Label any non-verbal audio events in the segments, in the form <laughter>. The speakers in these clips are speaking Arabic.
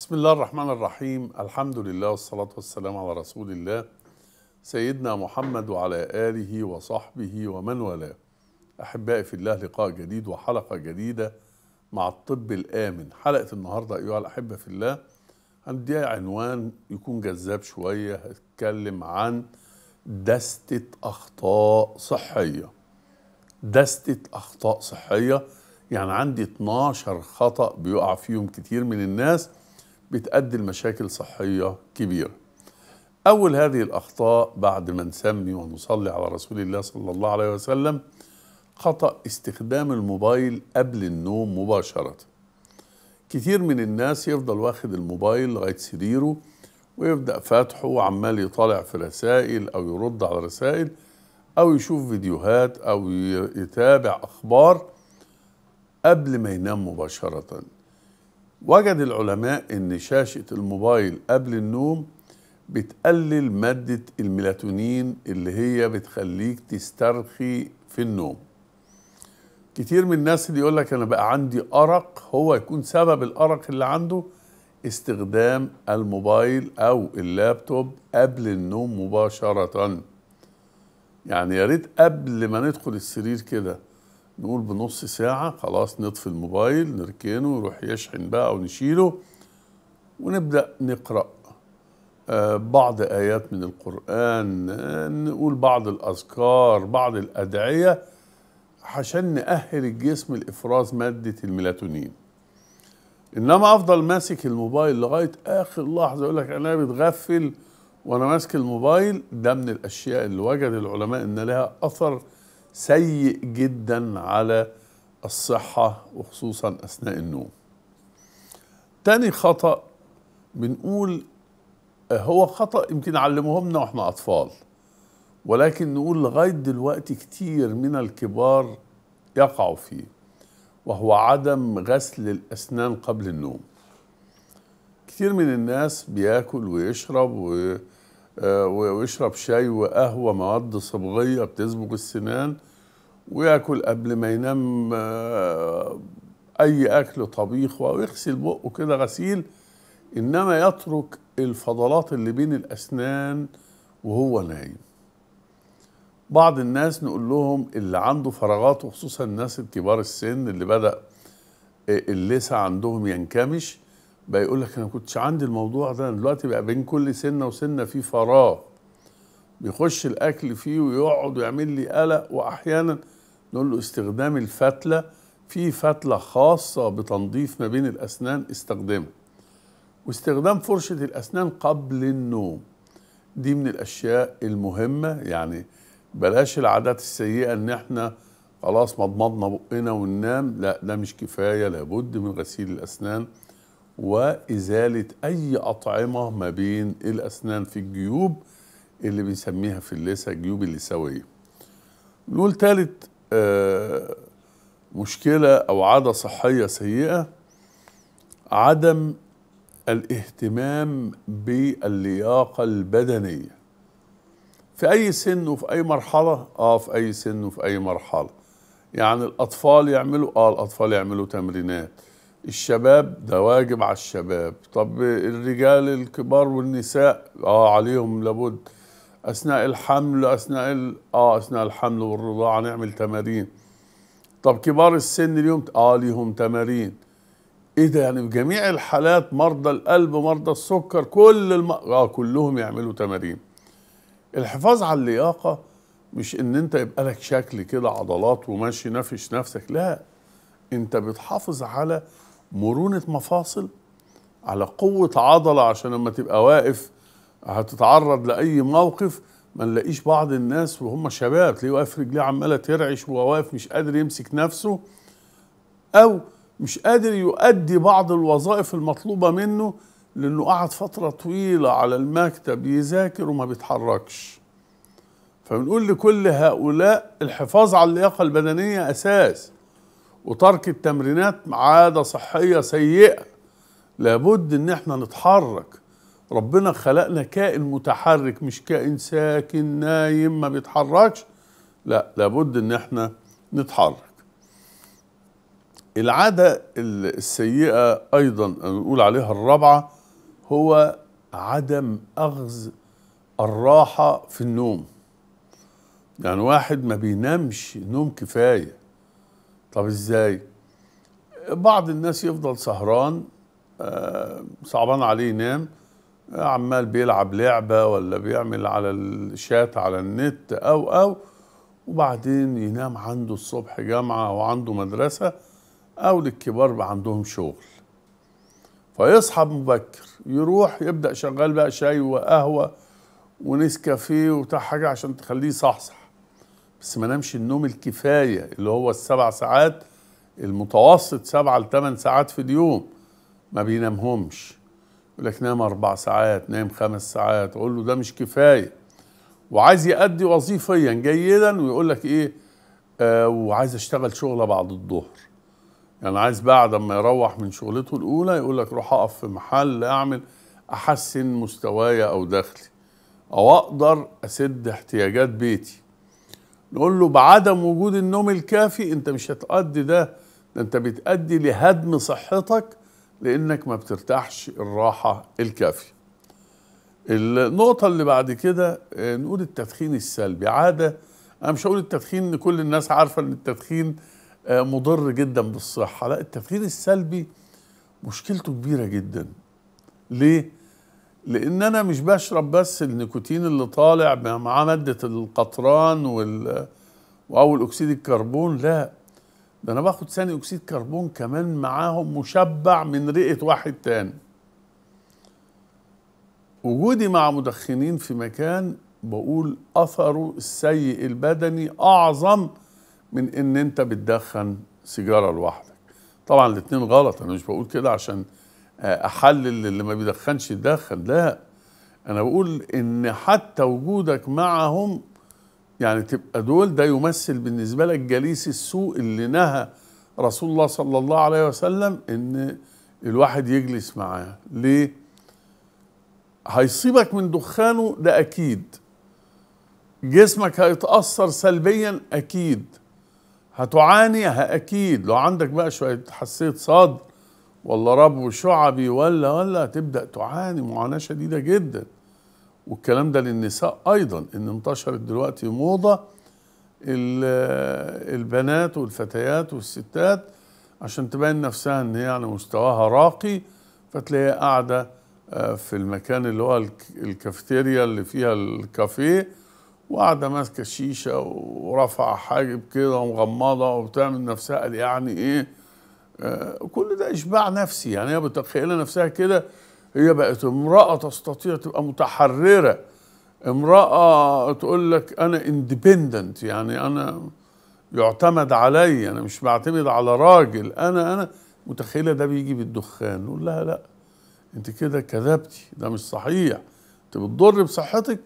بسم الله الرحمن الرحيم الحمد لله والصلاة والسلام على رسول الله سيدنا محمد وعلى آله وصحبه ومن والاه أحبائي في الله لقاء جديد وحلقة جديدة مع الطب الآمن حلقة النهاردة أيها الأحبة في الله هنديها عنوان يكون جذاب شوية هتكلم عن دستة أخطاء صحية دستة أخطاء صحية يعني عندي 12 خطأ بيقع فيهم كتير من الناس بتؤدي لمشاكل صحية كبيرة أول هذه الأخطاء بعد ما نسمي ونصلي على رسول الله صلى الله عليه وسلم خطأ استخدام الموبايل قبل النوم مباشرة كتير من الناس يفضل واخد الموبايل لغاية سريره ويبدأ فاتحه وعمال يطالع في رسائل أو يرد على رسائل أو يشوف فيديوهات أو يتابع أخبار قبل ما ينام مباشرة وجد العلماء ان شاشة الموبايل قبل النوم بتقلل مادة الميلاتونين اللي هي بتخليك تسترخي في النوم كتير من الناس اللي يقول لك انا بقى عندي ارق هو يكون سبب الارق اللي عنده استخدام الموبايل او اللابتوب قبل النوم مباشره يعني يا ريت قبل ما ندخل السرير كده نقول بنص ساعة خلاص نطفي الموبايل نركنه يروح يشحن بقى أو نشيله ونبدأ نقرأ آه، بعض آيات من القرآن آه، نقول بعض الأذكار بعض الأدعية عشان نأهل الجسم لإفراز مادة الميلاتونين إنما أفضل ماسك الموبايل لغاية آخر لحظة يقول لك أنا بتغفل وأنا ماسك الموبايل ده من الأشياء اللي وجد العلماء إن لها أثر سيء جدا على الصحة وخصوصا أثناء النوم تاني خطأ بنقول آه، هو خطأ يمكن علموهمنا واحنا أطفال ولكن نقول لغاية دلوقتي كتير من الكبار يقعوا فيه وهو عدم غسل الأسنان قبل النوم كتير من الناس بياكل ويشرب ويشرب آه، ويشرب شاي وقهوة مواد صبغية بتصبغ السنان وياكل قبل ما ينام آه، أي أكل طبيخ ويغسل بقه كده غسيل إنما يترك الفضلات اللي بين الأسنان وهو نايم بعض الناس نقول لهم اللي عنده فراغات وخصوصا الناس الكبار السن اللي بدأ آه، اللسع عندهم ينكمش بقى يقول لك انا ما كنتش عندي الموضوع ده دلوقتي بقى بين كل سنه وسنه في فراغ بيخش الاكل فيه ويقعد ويعمل لي قلق واحيانا نقول له استخدام الفتله في فتله خاصه بتنظيف ما بين الاسنان استخدمها واستخدام فرشه الاسنان قبل النوم دي من الاشياء المهمه يعني بلاش العادات السيئه ان احنا خلاص مضمضنا بقنا وننام لا ده مش كفايه لابد من غسيل الاسنان وإزالة أي أطعمة ما بين الأسنان في الجيوب اللي بنسميها في اللثة الجيوب اللثوية نقول تالت آه، مشكلة أو عادة صحية سيئة عدم الاهتمام باللياقة البدنية في أي سن وفي أي مرحلة آه في أي سن وفي أي مرحلة يعني الأطفال يعملوا آه الأطفال يعملوا تمرينات الشباب ده واجب على الشباب طب الرجال الكبار والنساء اه عليهم لابد اثناء الحمل اثناء ال... اه اثناء الحمل والرضاعه نعمل تمارين طب كبار السن اليوم اه ليهم تمارين ايه ده يعني في جميع الحالات مرضى القلب مرضى السكر كل الم... اه كلهم يعملوا تمارين الحفاظ على اللياقه مش ان انت يبقى لك شكل كده عضلات وماشي نافش نفسك لا انت بتحافظ على مرونة مفاصل على قوة عضلة عشان لما تبقى واقف هتتعرض لأي موقف ما نلاقيش بعض الناس وهم شباب تلاقيه واقف رجليه عمالة ترعش وهو واقف مش قادر يمسك نفسه أو مش قادر يؤدي بعض الوظائف المطلوبة منه لأنه قعد فترة طويلة على المكتب يذاكر وما بيتحركش فبنقول لكل هؤلاء الحفاظ على اللياقة البدنية أساس وترك التمرينات عادة صحية سيئة لابد ان احنا نتحرك ربنا خلقنا كائن متحرك مش كائن ساكن نايم ما بيتحركش لا لابد ان احنا نتحرك العادة السيئة ايضا نقول عليها الرابعة هو عدم اخذ الراحة في النوم يعني واحد ما بينامش نوم كفايه طب ازاي بعض الناس يفضل سهران آه، صعبان عليه ينام آه، عمال بيلعب لعبة ولا بيعمل على الشات على النت أو أو وبعدين ينام عنده الصبح جامعة أو عنده مدرسة أو للكبار بقى عندهم شغل فيصحى مبكر يروح يبدأ شغال بقى شاي وقهوة ونسكافيه وبتاع حاجة عشان تخليه صحصح بس ما نامش النوم الكفايه اللي هو السبع ساعات المتوسط سبعة لثمان ساعات في اليوم ما بينامهمش يقول لك نام اربع ساعات نام خمس ساعات اقول له ده مش كفايه وعايز يأدي وظيفيا جيدا ويقول لك ايه آه وعايز اشتغل شغله بعد الظهر يعني عايز بعد ما يروح من شغلته الاولى يقول لك روح اقف في محل اعمل احسن مستواي او دخلي او اقدر اسد احتياجات بيتي نقول له بعدم وجود النوم الكافي انت مش هتأدي ده ده انت بتأدي لهدم صحتك لانك ما بترتاحش الراحة الكافية النقطة اللي بعد كده آه، نقول التدخين السلبي عادة أنا مش هقول التدخين إن كل الناس عارفة إن التدخين آه، مضر جدا بالصحة لا التدخين السلبي مشكلته كبيرة جدا ليه؟ لان انا مش بشرب بس النيكوتين اللي طالع معاه ماده القطران وال او اكسيد الكربون لا ده انا باخد ثاني اكسيد كربون كمان معاهم مشبع من رئه واحد تاني وجودي مع مدخنين في مكان بقول اثره السيء البدني اعظم من ان انت بتدخن سيجاره لوحدك طبعا الاتنين غلط انا مش بقول كده عشان احلل اللي ما بيدخنش يدخن لا انا بقول ان حتى وجودك معهم يعني تبقى دول ده يمثل بالنسبه لك جليس السوء اللي نهى رسول الله صلى الله عليه وسلم ان الواحد يجلس معاه ليه هيصيبك من دخانه ده اكيد جسمك هيتاثر سلبيا اكيد هتعاني اكيد لو عندك بقى شويه حسيت صدر ولا رب شعبي ولا ولا تبدأ تعاني معاناة شديدة جدا والكلام ده للنساء أيضا إن انتشرت دلوقتي موضة البنات والفتيات والستات عشان تبين نفسها إن هي يعني مستواها راقي فتلاقيها قاعدة آه، في المكان اللي هو الكافيتيريا اللي فيها الكافيه وقاعدة ماسكة شيشه ورافعة حاجب كده ومغمضة وبتعمل نفسها يعني ايه آه، كل ده إشباع نفسي يعني هي متخيلة نفسها كده هي بقت امرأة تستطيع تبقى متحررة امرأة تقول لك أنا اندبندنت يعني أنا يعتمد علي أنا مش بعتمد على راجل أنا أنا متخيلة ده بيجي بالدخان نقول لها لأ أنت كده كذبتي ده مش صحيح أنت بتضر بصحتك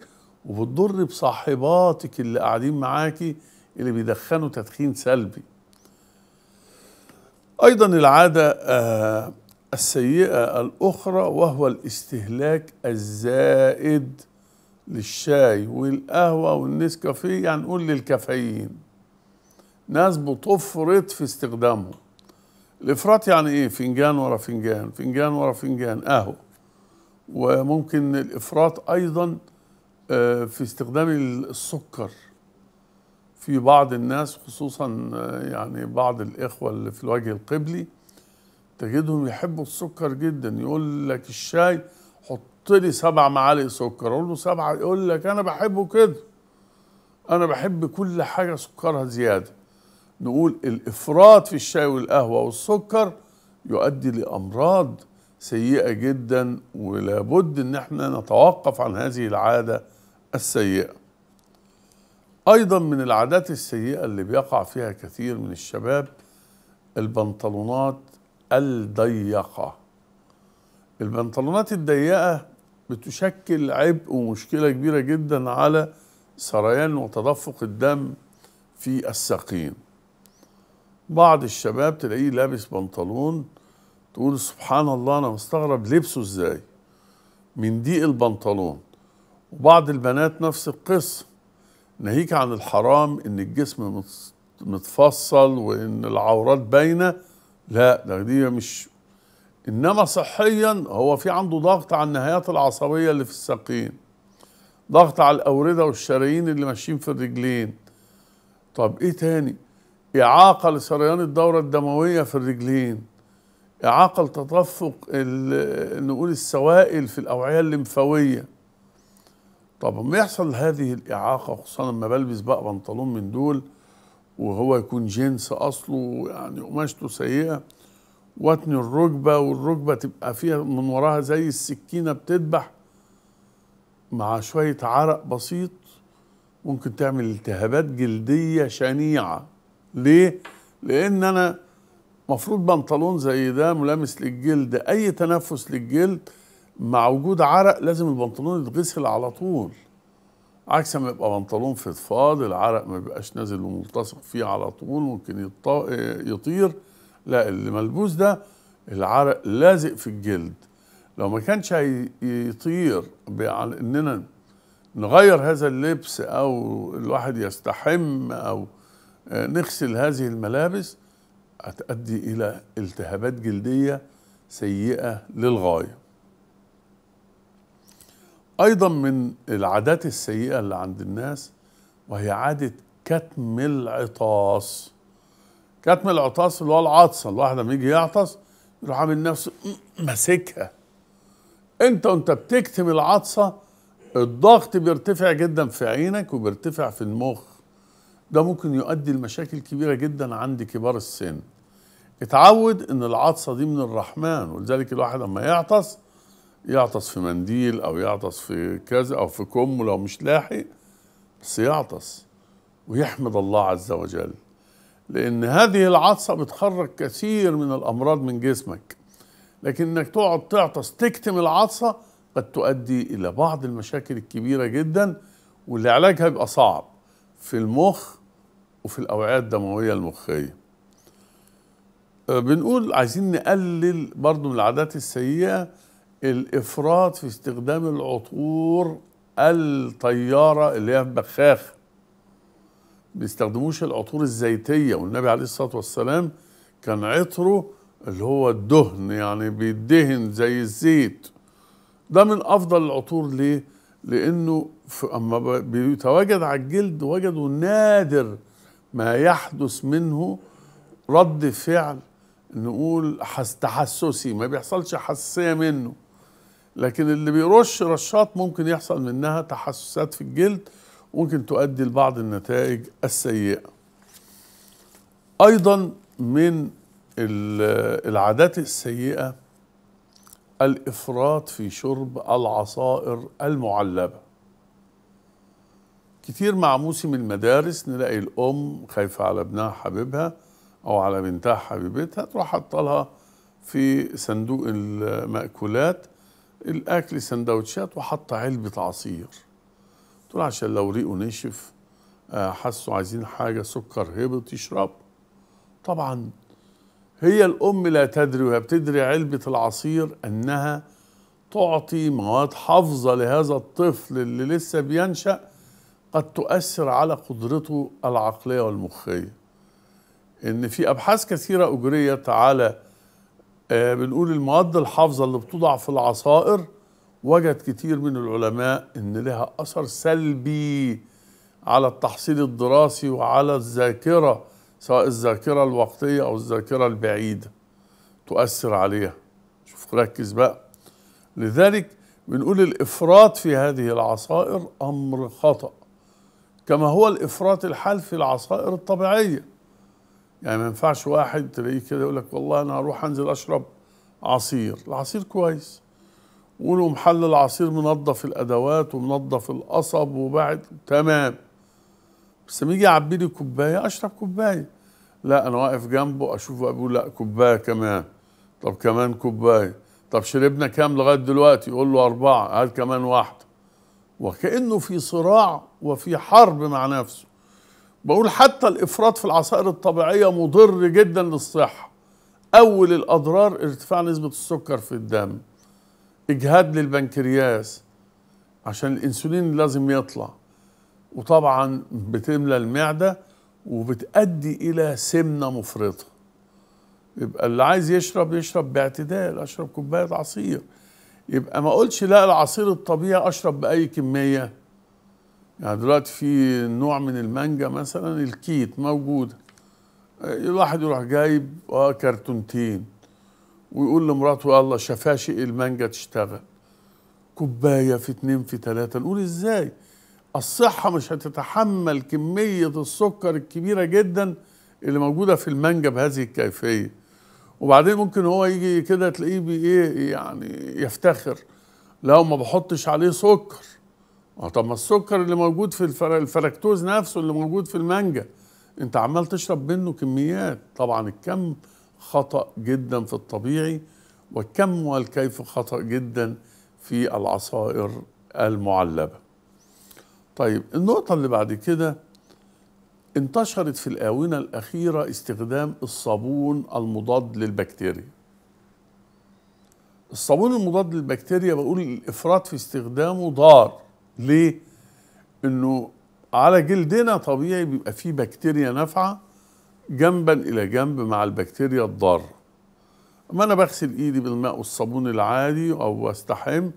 وبتضر بصاحباتك اللي قاعدين معاكي اللي بيدخنوا تدخين سلبي أيضا العادة آه، السيئة الأخرى وهو الاستهلاك الزائد للشاي والقهوة والنسكافيه يعني نقول للكافيين ناس بتفرط في استخدامه الإفراط يعني إيه فنجان ورا فنجان فنجان ورا فنجان قهوة وممكن الإفراط أيضا آه، في استخدام السكر في بعض الناس خصوصا يعني بعض الإخوة اللي في الوجه القبلي تجدهم يحبوا السكر جدا يقول لك الشاي حط لي سبع معالق سكر اقول له سبعه يقول لك انا بحبه كده انا بحب كل حاجه سكرها زياده نقول الافراط في الشاي والقهوه والسكر يؤدي لامراض سيئه جدا ولابد ان احنا نتوقف عن هذه العاده السيئه ايضا من العادات السيئه اللي بيقع فيها كثير من الشباب البنطلونات الضيقه البنطلونات الضيقه بتشكل عبء ومشكله كبيره جدا على سريان وتدفق الدم في الساقين بعض الشباب تلاقيه لابس بنطلون تقول سبحان الله انا مستغرب لبسه ازاي من ضيق البنطلون وبعض البنات نفس القصه ناهيك عن الحرام ان الجسم متفصل وان العورات باينه لا ده دي مش انما صحيا هو في عنده ضغط على النهايات العصبيه اللي في الساقين ضغط على الاورده والشرايين اللي ماشيين في الرجلين طب ايه تاني اعاقه لسريان الدوره الدمويه في الرجلين اعاقه لتدفق نقول السوائل في الاوعيه الليمفاويه طب لما يحصل هذه الإعاقة خصوصا لما بلبس بقى بنطلون من دول وهو يكون جنس أصله يعني قماشته سيئة واتني الركبة والركبة تبقى فيها من وراها زي السكينة بتذبح مع شوية عرق بسيط ممكن تعمل التهابات جلدية شنيعة ليه؟ لأن أنا مفروض بنطلون زي ده ملامس للجلد أي تنفس للجلد مع وجود عرق لازم البنطلون يتغسل على طول عكس ما يبقى بنطلون فضفاض العرق ما بيبقاش نازل وملتصق فيه على طول ممكن يطير لا اللي ملبوس ده العرق لازق في الجلد لو ما كانش هيطير اننا نغير هذا اللبس او الواحد يستحم او نغسل هذه الملابس هتؤدي الى التهابات جلديه سيئه للغايه ايضا من العادات السيئه اللي عند الناس وهي عاده كتم العطاس كتم العطاس اللي هو العطسه الواحد لما يجي يعطس يروح عامل نفسه <clears throat> ماسكها انت وانت بتكتم العطسه الضغط بيرتفع جدا في عينك وبيرتفع في المخ ده ممكن يؤدي لمشاكل كبيره جدا عند كبار السن اتعود ان العطسه دي من الرحمن ولذلك الواحد لما يعطس يعطس في منديل او يعطس في كذا او في كم لو مش لاحق بس يعطس ويحمد الله عز وجل لان هذه العطسه بتخرج كثير من الامراض من جسمك لكن انك تقعد تعطس تكتم العطسه قد تؤدي الى بعض المشاكل الكبيره جدا واللي علاجها يبقى صعب في المخ وفي الاوعيه الدمويه المخيه آه، بنقول عايزين نقلل برضو من العادات السيئه الافراط في استخدام العطور الطياره اللي هي بخاخ بيستخدموش العطور الزيتيه والنبي عليه الصلاه والسلام كان عطره اللي هو الدهن يعني بيدهن زي الزيت ده من افضل العطور ليه لانه اما بيتواجد على الجلد وجدوا نادر ما يحدث منه رد فعل نقول تحسسي ما بيحصلش حساسيه منه لكن اللي بيرش رشات ممكن يحصل منها تحسسات في الجلد ممكن تؤدي لبعض النتائج السيئة أيضا من العادات السيئة الإفراط في شرب العصائر المعلبة كتير مع موسم المدارس نلاقي الأم خايفة على ابنها حبيبها أو على بنتها حبيبتها تروح حطلها في صندوق المأكولات الاكل سندوتشات وحط علبه عصير تقول عشان لو ريقه نشف آه، حسوا عايزين حاجه سكر هبط يشرب طبعا هي الام لا تدري وهي بتدري علبه العصير انها تعطي مواد حافظه لهذا الطفل اللي لسه بينشا قد تؤثر على قدرته العقليه والمخيه ان في ابحاث كثيره اجريت على آه، بنقول المواد الحافظة اللي بتوضع في العصائر وجد كتير من العلماء ان لها اثر سلبي على التحصيل الدراسي وعلى الذاكرة سواء الذاكرة الوقتية او الذاكرة البعيدة تؤثر عليها شوف ركز بقى لذلك بنقول الافراط في هذه العصائر امر خطأ كما هو الافراط الحال في العصائر الطبيعيه يعني ما ينفعش واحد تلاقيه كده يقول لك والله انا هروح انزل اشرب عصير العصير كويس ولو محل العصير منظف الادوات ومنظف القصب وبعد تمام بس لما يجي يعبي لي كوبايه اشرب كوبايه لا انا واقف جنبه اشوفه بيقول لا كوبايه كمان طب كمان كوبايه طب شربنا كام لغايه دلوقتي يقول له اربعه هات كمان واحده وكانه في صراع وفي حرب مع نفسه بقول حتى الافراط في العصائر الطبيعيه مضر جدا للصحه اول الاضرار ارتفاع نسبه السكر في الدم اجهاد للبنكرياس عشان الانسولين لازم يطلع وطبعا بتملى المعده وبتؤدي الى سمنه مفرطه يبقى اللي عايز يشرب يشرب باعتدال اشرب كوبايه عصير يبقى ما اقولش لا العصير الطبيعي اشرب باي كميه يعني دلوقتي في نوع من المانجا مثلا الكيت موجوده الواحد يروح جايب اه كرتونتين ويقول لمراته الله شفاشق المانجا تشتغل كوبايه في اتنين في تلاته نقول ازاي الصحه مش هتتحمل كميه السكر الكبيره جدا اللي موجوده في المانجا بهذه الكيفيه وبعدين ممكن هو يجي كده تلاقيه بايه يعني يفتخر لو ما بحطش عليه سكر اه طب ما السكر اللي موجود في الفركتوز نفسه اللي موجود في المانجا انت عمال تشرب منه كميات طبعا الكم خطأ جدا في الطبيعي والكم والكيف خطأ جدا في العصائر المعلبة طيب النقطة اللي بعد كده انتشرت في الآونة الأخيرة استخدام الصابون المضاد للبكتيريا الصابون المضاد للبكتيريا بقول الإفراط في استخدامه ضار ليه؟ انه على جلدنا طبيعي بيبقى فيه بكتيريا نافعه جنبا الى جنب مع البكتيريا الضاره اما انا بغسل ايدي بالماء والصابون العادي او بستحم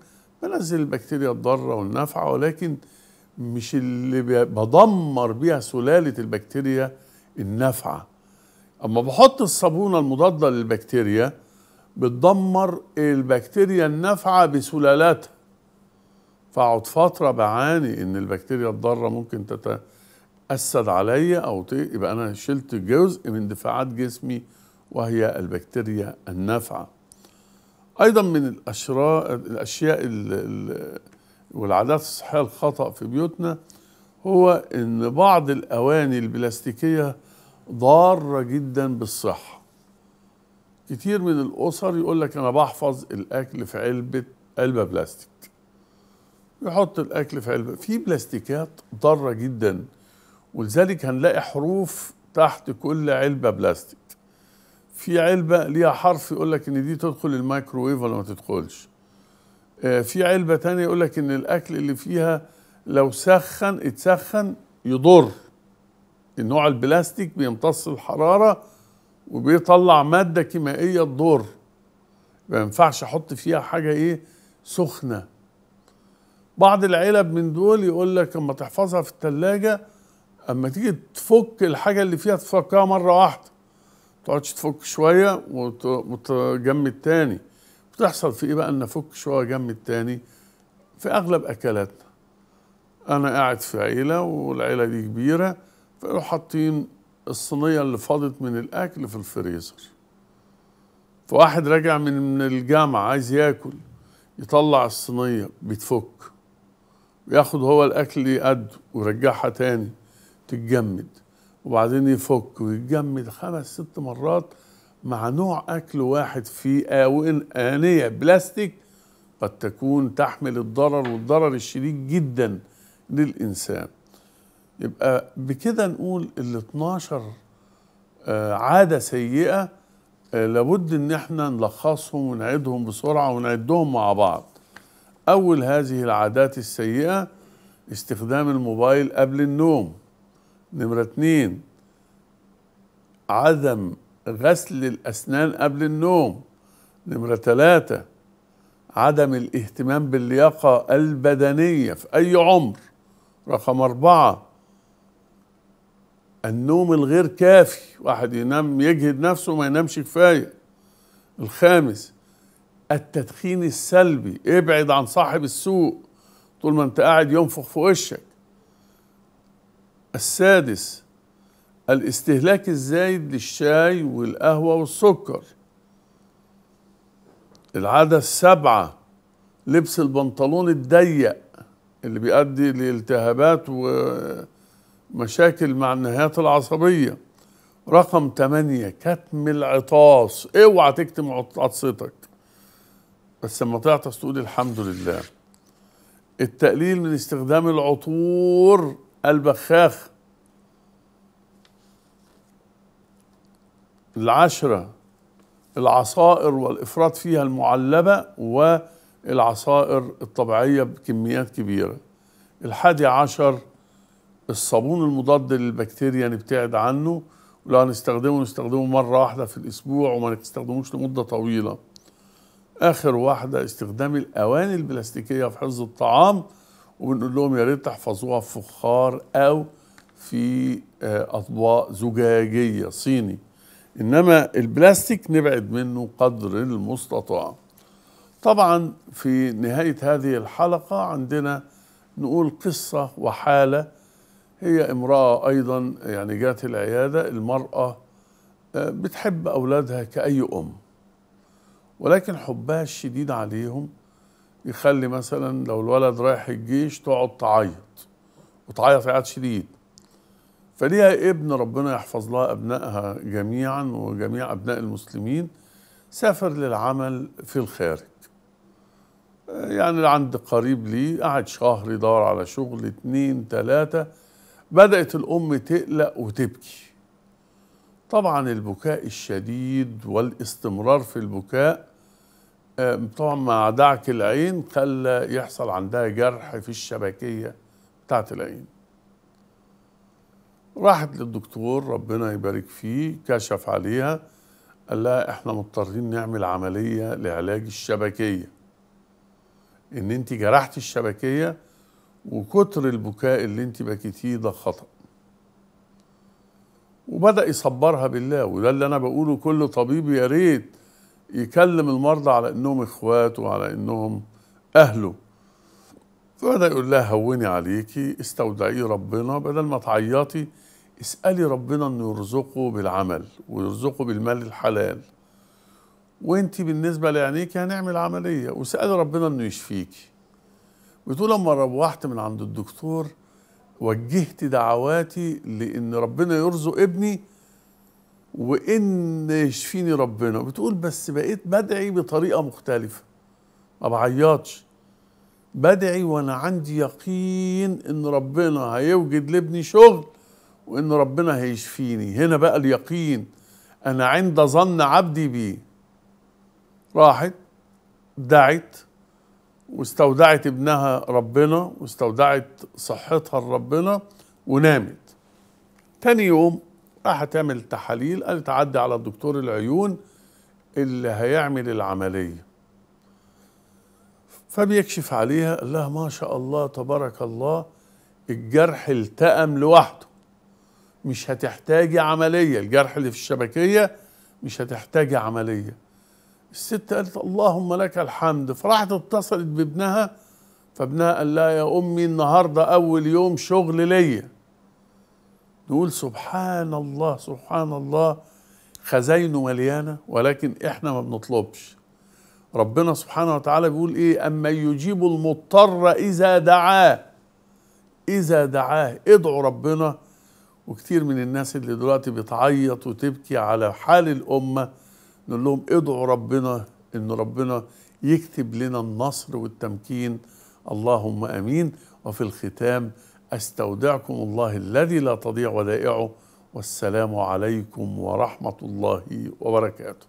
بنزل البكتيريا الضاره والنافعه ولكن مش اللي بدمر بيها سلاله البكتيريا النافعه اما بحط الصابونه المضاده للبكتيريا بتدمر البكتيريا النافعه بسلالاتها فاقعد فتره بعاني ان البكتيريا الضاره ممكن تتاسد عليا او يبقى انا شلت جزء من دفاعات جسمي وهي البكتيريا النافعه ايضا من الاشراء الاشياء والعادات الصحيه الخطا في بيوتنا هو ان بعض الاواني البلاستيكيه ضاره جدا بالصحه كتير من الاسر يقول لك انا بحفظ الاكل في علبه علبه بلاستيك يحط الاكل في علبه في بلاستيكات ضاره جدا ولذلك هنلاقي حروف تحت كل علبه بلاستيك في علبه ليها حرف يقول لك ان دي تدخل الميكروويف ولا ما تدخلش آه، في علبه تانية يقول لك ان الاكل اللي فيها لو سخن اتسخن يضر النوع البلاستيك بيمتص الحراره وبيطلع ماده كيميائيه تضر ما ينفعش احط فيها حاجه ايه سخنه بعض العلب من دول يقول لك اما تحفظها في الثلاجه اما تيجي تفك الحاجه اللي فيها تفكها مره واحده تقعدش تفك شويه وتجمد تاني بتحصل في ايه بقى ان افك شويه جمد تاني في اغلب اكلاتنا انا قاعد في عيله والعيله دي كبيره فيقولوا حاطين الصينيه اللي فاضت من الاكل في الفريزر فواحد راجع من الجامعه عايز ياكل يطلع الصينيه بتفك بياخد هو الاكل يقد ويرجعها تاني تتجمد وبعدين يفك ويتجمد خمس ست مرات مع نوع اكل واحد في انيه بلاستيك قد تكون تحمل الضرر والضرر الشديد جدا للانسان يبقى بكده نقول ال 12 آه، عاده سيئه آه، لابد ان احنا نلخصهم ونعيدهم بسرعه ونعدهم مع بعض أول هذه العادات السيئة استخدام الموبايل قبل النوم نمرة اتنين عدم غسل الأسنان قبل النوم نمرة ثلاثة عدم الاهتمام باللياقة البدنية في أي عمر رقم أربعة النوم الغير كافي واحد ينام يجهد نفسه ما ينامش كفاية الخامس التدخين السلبي ابعد عن صاحب السوق طول ما انت قاعد ينفخ في وشك السادس الاستهلاك الزايد للشاي والقهوة والسكر العادة السبعة لبس البنطلون الضيق اللي بيؤدي لالتهابات ومشاكل مع النهايات العصبية رقم تمانية كتم العطاس اوعى تكتم عطستك بس لما تعطس تقول الحمد لله التقليل من استخدام العطور البخاخ العشرة العصائر والإفراط فيها المعلبة والعصائر الطبيعية بكميات كبيرة الحادي عشر الصابون المضاد للبكتيريا نبتعد يعني عنه ولو هنستخدمه نستخدمه مرة واحدة في الأسبوع وما نستخدموش لمدة طويلة اخر واحده استخدام الاواني البلاستيكيه في حفظ الطعام وبنقول لهم يا ريت تحفظوها في فخار او في آه، اطباق زجاجيه صيني انما البلاستيك نبعد منه قدر المستطاع طبعا في نهايه هذه الحلقه عندنا نقول قصه وحاله هي امراه ايضا يعني جات العياده المراه آه، بتحب اولادها كاي ام ولكن حبها الشديد عليهم يخلي مثلا لو الولد رايح الجيش تقعد تعيط وتعيط عياط شديد فليها ابن ربنا يحفظ لها ابنائها جميعا وجميع ابناء المسلمين سافر للعمل في الخارج يعني عند قريب لي قعد شهر يدور على شغل اتنين تلاتة بدأت الأم تقلق وتبكي طبعا البكاء الشديد والاستمرار في البكاء طبعا مع دعك العين خلى يحصل عندها جرح في الشبكية بتاعت العين راحت للدكتور ربنا يبارك فيه كشف عليها قال لها احنا مضطرين نعمل عملية لعلاج الشبكية ان انت جرحت الشبكية وكتر البكاء اللي انت بكيتيه ده خطأ وبدا يصبرها بالله وده اللي انا بقوله كل طبيب يا ريت يكلم المرضى على انهم اخواته وعلى انهم اهله فبدا يقول لها هوني عليكي استودعي ربنا بدل ما تعيطي اسالي ربنا انه يرزقه بالعمل ويرزقه بالمال الحلال وانت بالنسبه لعينيكي هنعمل عمليه واسالي ربنا انه يشفيكي بتقول لما روحت من عند الدكتور وجهت دعواتي لان ربنا يرزق ابني وان يشفيني ربنا بتقول بس بقيت بدعي بطريقه مختلفه ما بعيطش بدعي وانا عندي يقين ان ربنا هيوجد لابني شغل وان ربنا هيشفيني هنا بقى اليقين انا عند ظن عبدي بيه راحت دعت واستودعت ابنها ربنا واستودعت صحتها لربنا ونامت تاني يوم راحت تعمل تحاليل قالت عدي على دكتور العيون اللي هيعمل العملية فبيكشف عليها قال لها ما شاء الله تبارك الله الجرح التأم لوحده مش هتحتاجي عملية الجرح اللي في الشبكية مش هتحتاجي عملية الست قالت اللهم لك الحمد فراحت اتصلت بابنها فابنها قال لها يا امي النهارده اول يوم شغل ليا نقول سبحان الله سبحان الله خزاينه مليانه ولكن احنا ما بنطلبش ربنا سبحانه وتعالى بيقول ايه اما يجيب المضطر اذا دعاه اذا دعاه ادعوا ربنا وكتير من الناس اللي دلوقتي بتعيط وتبكي على حال الامه نقول لهم ادعوا ربنا ان ربنا يكتب لنا النصر والتمكين اللهم امين وفي الختام استودعكم الله الذي لا تضيع ودائعه والسلام عليكم ورحمه الله وبركاته